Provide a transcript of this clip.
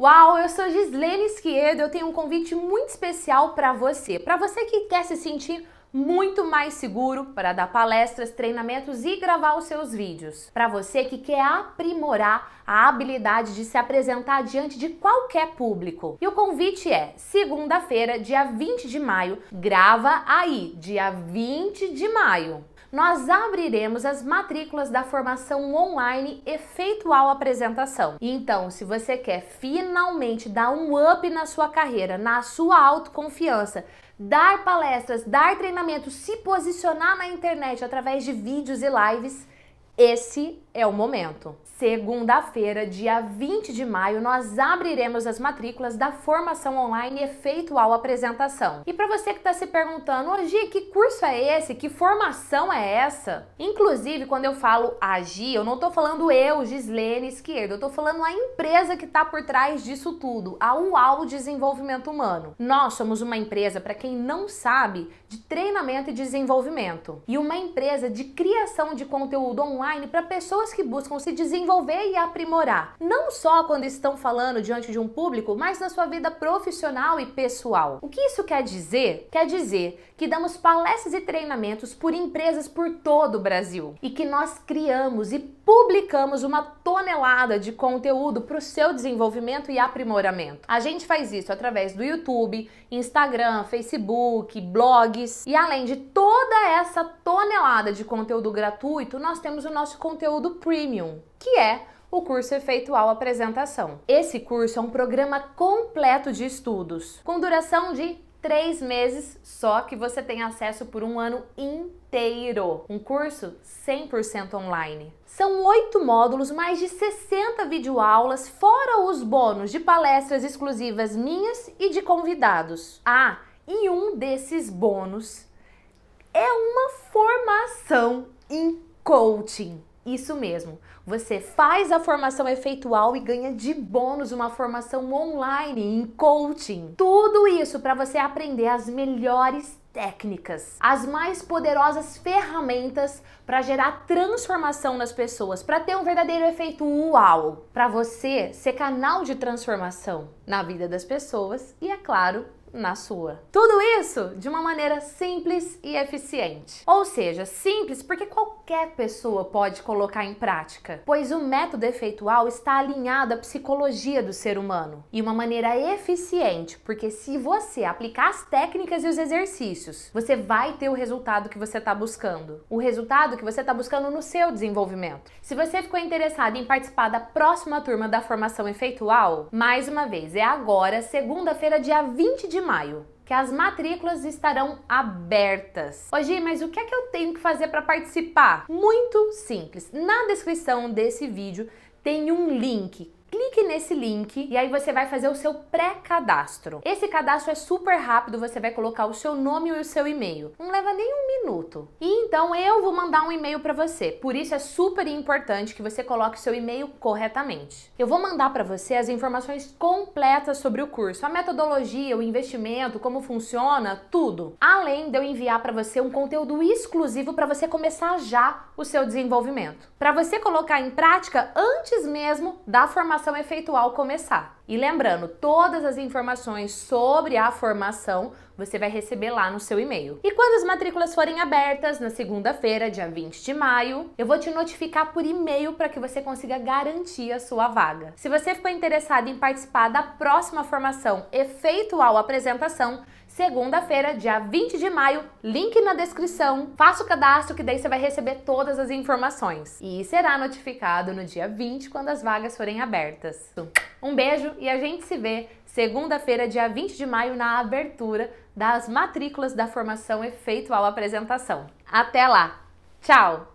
Uau, eu sou Gislene Esquerdo, eu tenho um convite muito especial para você. Para você que quer se sentir muito mais seguro para dar palestras, treinamentos e gravar os seus vídeos. Para você que quer aprimorar a habilidade de se apresentar diante de qualquer público. E o convite é: segunda-feira, dia 20 de maio, grava aí, dia 20 de maio nós abriremos as matrículas da formação online efetual Apresentação. Então, se você quer finalmente dar um up na sua carreira, na sua autoconfiança, dar palestras, dar treinamentos, se posicionar na internet através de vídeos e lives, esse é o momento. Segunda-feira, dia 20 de maio, nós abriremos as matrículas da formação online efetual apresentação. E para você que está se perguntando, Agi, que curso é esse? Que formação é essa? Inclusive, quando eu falo agir, eu não estou falando eu, Gislene Esquerda, eu estou falando a empresa que está por trás disso tudo, a UAU Desenvolvimento Humano. Nós somos uma empresa, para quem não sabe, de treinamento e desenvolvimento e uma empresa de criação de conteúdo online para pessoas pessoas que buscam se desenvolver e aprimorar, não só quando estão falando diante de um público, mas na sua vida profissional e pessoal. O que isso quer dizer? Quer dizer que damos palestras e treinamentos por empresas por todo o Brasil e que nós criamos e publicamos uma tonelada de conteúdo para o seu desenvolvimento e aprimoramento. A gente faz isso através do YouTube, Instagram, Facebook, blogs e além de toda essa tonelada de conteúdo gratuito, nós temos o nosso conteúdo premium, que é o curso Efeitual Apresentação. Esse curso é um programa completo de estudos, com duração de três meses só que você tem acesso por um ano inteiro. Um curso 100% online. São oito módulos, mais de 60 videoaulas, fora os bônus de palestras exclusivas minhas e de convidados. Ah, e um desses bônus é uma formação em coaching. Isso mesmo. Você faz a formação efetual e ganha de bônus uma formação online em coaching. Tudo isso para você aprender as melhores técnicas, as mais poderosas ferramentas para gerar transformação nas pessoas, para ter um verdadeiro efeito uau, para você ser canal de transformação na vida das pessoas e, é claro, na sua. Tudo isso de uma maneira simples e eficiente. Ou seja, simples porque qualquer pessoa pode colocar em prática, pois o método efeitual está alinhado à psicologia do ser humano. E uma maneira eficiente, porque se você aplicar as técnicas e os exercícios, você vai ter o resultado que você está buscando. O resultado que você está buscando no seu desenvolvimento. Se você ficou interessado em participar da próxima turma da formação efeitual, mais uma vez, é agora, segunda-feira, dia 20 de de maio, que as matrículas estarão abertas. Hoje, mas o que é que eu tenho que fazer para participar? Muito simples. Na descrição desse vídeo tem um link clique nesse link e aí você vai fazer o seu pré-cadastro. Esse cadastro é super rápido, você vai colocar o seu nome e o seu e-mail. Não leva nem um minuto. E então eu vou mandar um e-mail para você. Por isso é super importante que você coloque seu e-mail corretamente. Eu vou mandar para você as informações completas sobre o curso, a metodologia, o investimento, como funciona, tudo. Além de eu enviar para você um conteúdo exclusivo para você começar já o seu desenvolvimento. Para você colocar em prática antes mesmo da formação formação efeitual é começar. E lembrando, todas as informações sobre a formação você vai receber lá no seu e-mail. E quando as matrículas forem abertas, na segunda-feira, dia 20 de maio, eu vou te notificar por e-mail para que você consiga garantir a sua vaga. Se você ficou interessado em participar da próxima formação Efeitual Apresentação, segunda-feira, dia 20 de maio. Link na descrição. Faça o cadastro que daí você vai receber todas as informações e será notificado no dia 20 quando as vagas forem abertas. Um beijo e a gente se vê segunda-feira, dia 20 de maio, na abertura das matrículas da formação Efeitual Apresentação. Até lá! Tchau!